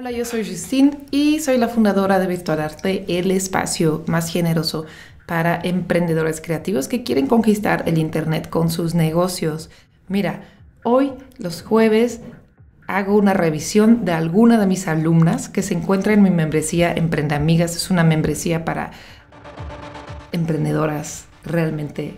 Hola, yo soy Justine y soy la fundadora de Virtual Arte, el espacio más generoso para emprendedores creativos que quieren conquistar el Internet con sus negocios. Mira, hoy, los jueves, hago una revisión de alguna de mis alumnas que se encuentra en mi membresía Emprende Amigas. Es una membresía para emprendedoras realmente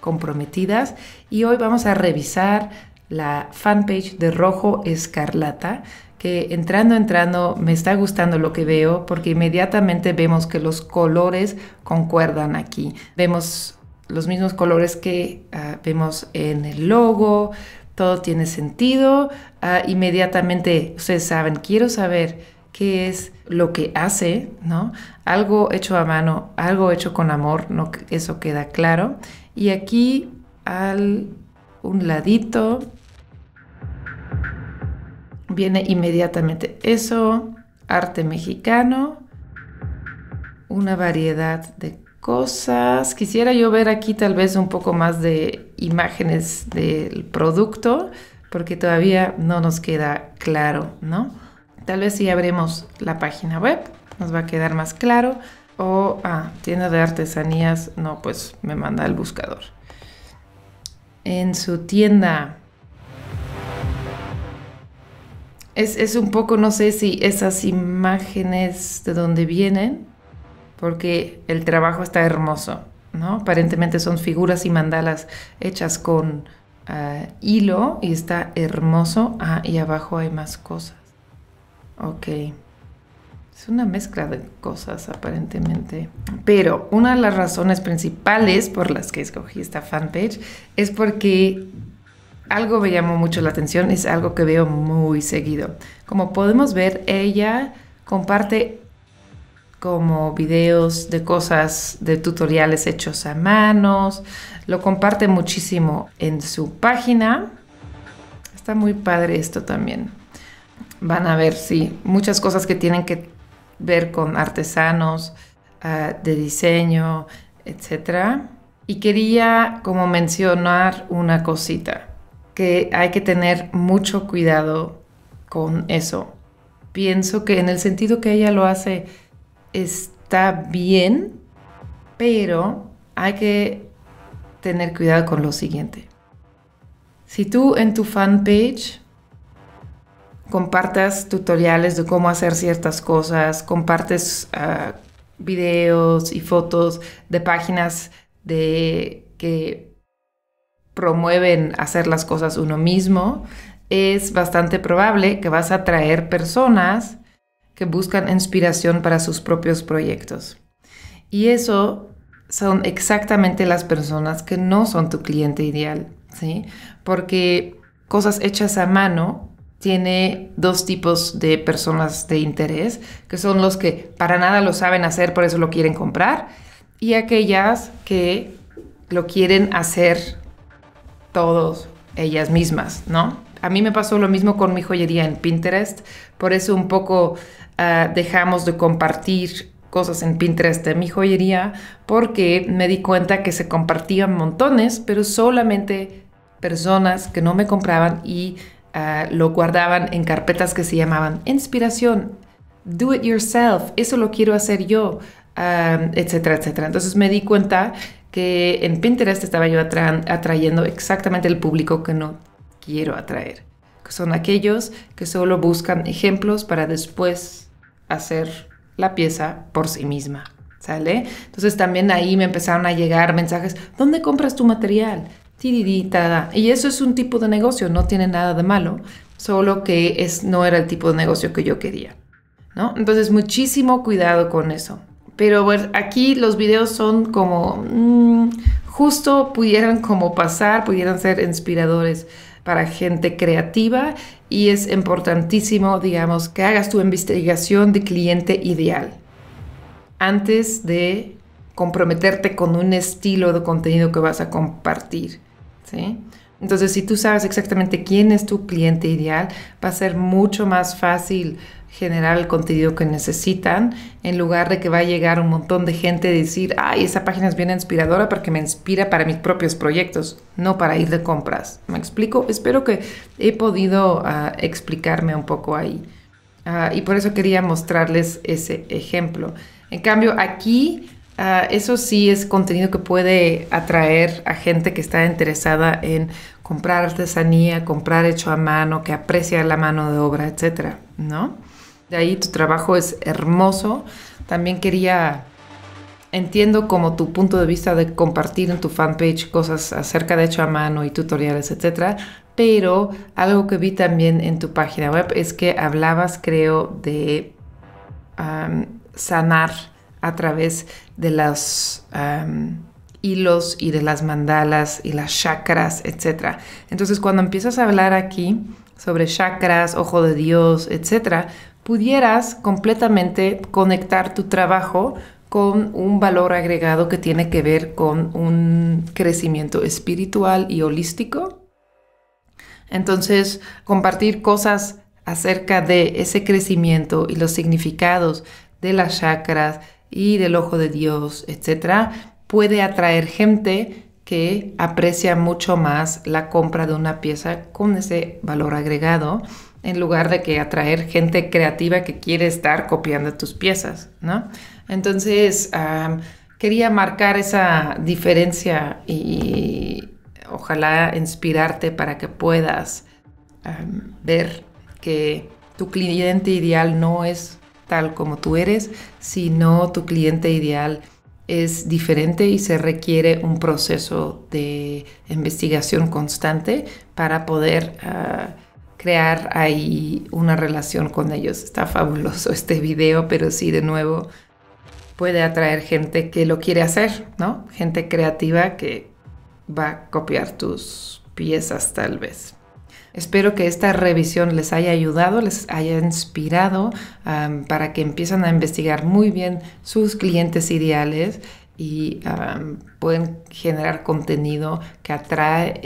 comprometidas y hoy vamos a revisar la fanpage de Rojo Escarlata, que entrando, entrando, me está gustando lo que veo porque inmediatamente vemos que los colores concuerdan aquí. Vemos los mismos colores que ah, vemos en el logo, todo tiene sentido. Ah, inmediatamente, ustedes saben, quiero saber qué es lo que hace, ¿no? Algo hecho a mano, algo hecho con amor, eso queda claro. Y aquí al un ladito viene inmediatamente eso, arte mexicano, una variedad de cosas. Quisiera yo ver aquí tal vez un poco más de imágenes del producto, porque todavía no nos queda claro, ¿no? Tal vez si abrimos la página web nos va a quedar más claro. O, ah, tienda de artesanías, no, pues me manda el buscador. En su tienda Es, un poco, no sé si esas imágenes de dónde vienen, porque el trabajo está hermoso, ¿no? Aparentemente son figuras y mandalas hechas con ah, hilo y está hermoso. Ah, y abajo hay más cosas. Ok. Es una mezcla de cosas aparentemente. Pero una de las razones principales por las que escogí esta fanpage es porque algo me llamó mucho la atención, es algo que veo muy seguido. Como podemos ver, ella comparte como videos de cosas, de tutoriales hechos a manos, lo comparte muchísimo en su página. Está muy padre esto también. Van a ver, sí, muchas cosas que tienen que ver con artesanos, ah, de diseño, etc. Y quería como mencionar una cosita que hay que tener mucho cuidado con eso. Pienso que en el sentido que ella lo hace está bien, pero hay que tener cuidado con lo siguiente. Si tú en tu fanpage compartas tutoriales de cómo hacer ciertas cosas, compartes ah, videos y fotos de páginas de que promueven hacer las cosas uno mismo, es bastante probable que vas a atraer personas que buscan inspiración para sus propios proyectos. Y eso son exactamente las personas que no son tu cliente ideal, ¿sí? Porque cosas hechas a mano tiene dos tipos de personas de interés, que son los que para nada lo saben hacer, por eso lo quieren comprar, y aquellas que lo quieren hacer todos ellas mismas, ¿no? A mí me pasó lo mismo con mi joyería en Pinterest, por eso un poco ah, dejamos de compartir cosas en Pinterest de mi joyería, porque me di cuenta que se compartían montones, pero solamente personas que no me compraban y ah, lo guardaban en carpetas que se llamaban inspiración, do it yourself, eso lo quiero hacer yo, ah, etcétera, etcétera. Entonces me di cuenta que en Pinterest estaba yo atrayendo exactamente el público que no quiero atraer, que son aquellos que solo buscan ejemplos para después hacer la pieza por sí misma. ¿Sale? Entonces también ahí me empezaron a llegar mensajes, ¿dónde compras tu material? Y eso es un tipo de negocio, no tiene nada de malo, solo que es, no era el tipo de negocio que yo quería. ¿no? Entonces muchísimo cuidado con eso. Pero bueno, pues, aquí los videos son como mm, justo pudieran como pasar, pudieran ser inspiradores para gente creativa y es importantísimo, digamos, que hagas tu investigación de cliente ideal antes de comprometerte con un estilo de contenido que vas a compartir. Entonces, si tú sabes exactamente quién es tu cliente ideal, va a ser mucho más fácil generar el contenido que necesitan, en lugar de que va a llegar un montón de gente a decir, ay, esa página es bien inspiradora porque me inspira para mis propios proyectos, no para ir de compras. ¿Me explico? Espero que he podido ah, explicarme un poco ahí. Ah, y por eso quería mostrarles ese ejemplo. En cambio, aquí ah, eso sí es contenido que puede atraer a gente que está interesada en comprar artesanía, comprar hecho a mano, que aprecia la mano de obra, etcétera, ¿no? De ahí tu trabajo es hermoso. También quería entiendo como tu punto de vista de compartir en tu fanpage cosas acerca de hecho a mano y tutoriales, etcétera, pero algo que vi también en tu página web es que hablabas, creo, de sanar a través de las hilos y de las mandalas y las chakras, etc. Entonces cuando empiezas a hablar aquí sobre chakras, ojo de Dios, etc., pudieras completamente conectar tu trabajo con un valor agregado que tiene que ver con un crecimiento espiritual y holístico. Entonces, compartir cosas acerca de ese crecimiento y los significados de las chakras y del ojo de Dios, etcétera, puede atraer gente que aprecia mucho más la compra de una pieza con ese valor agregado en lugar de que atraer gente creativa que quiere estar copiando tus piezas, ¿no? Entonces, quería marcar esa diferencia y ojalá inspirarte para que puedas ver que tu cliente ideal no es tal como tú eres, sino tu cliente ideal es diferente y se requiere un proceso de investigación constante para poder ah, crear ahí una relación con ellos. Está fabuloso este video, pero sí, de nuevo, puede atraer gente que lo quiere hacer, ¿no? Gente creativa que va a copiar tus piezas tal vez. Espero que esta revisión les haya ayudado, les haya inspirado para que empiecen a investigar muy bien sus clientes ideales y pueden generar contenido que atrae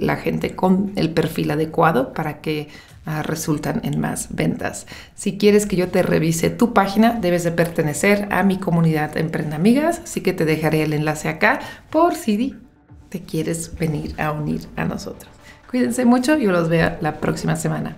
la gente con el perfil adecuado para que resulten ah, resultan en más ventas. Si quieres que yo te revise tu página, debes de pertenecer a mi comunidad Amigas, así que te dejaré el enlace acá por CD quieres venir a unir a nosotros. Cuídense mucho y los veo la próxima semana.